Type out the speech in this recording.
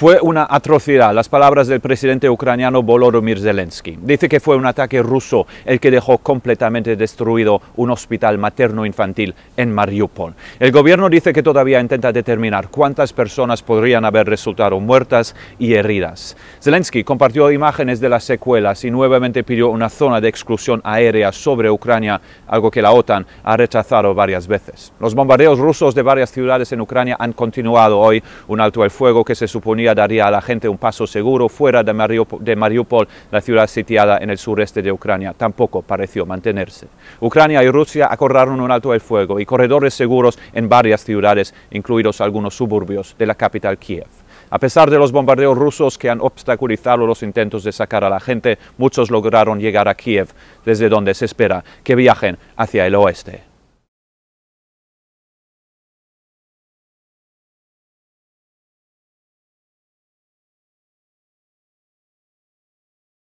Fue una atrocidad, las palabras del presidente ucraniano Volodymyr Zelensky. Dice que fue un ataque ruso el que dejó completamente destruido un hospital materno-infantil en Mariupol. El gobierno dice que todavía intenta determinar cuántas personas podrían haber resultado muertas y heridas. Zelensky compartió imágenes de las secuelas y nuevamente pidió una zona de exclusión aérea sobre Ucrania, algo que la OTAN ha rechazado varias veces. Los bombardeos rusos de varias ciudades en Ucrania han continuado hoy, un alto el fuego que se suponía daría a la gente un paso seguro fuera de Mariupol, la ciudad sitiada en el sureste de Ucrania. Tampoco pareció mantenerse. Ucrania y Rusia acordaron un alto el fuego y corredores seguros en varias ciudades, incluidos algunos suburbios de la capital Kiev. A pesar de los bombardeos rusos que han obstaculizado los intentos de sacar a la gente, muchos lograron llegar a Kiev, desde donde se espera que viajen hacia el oeste.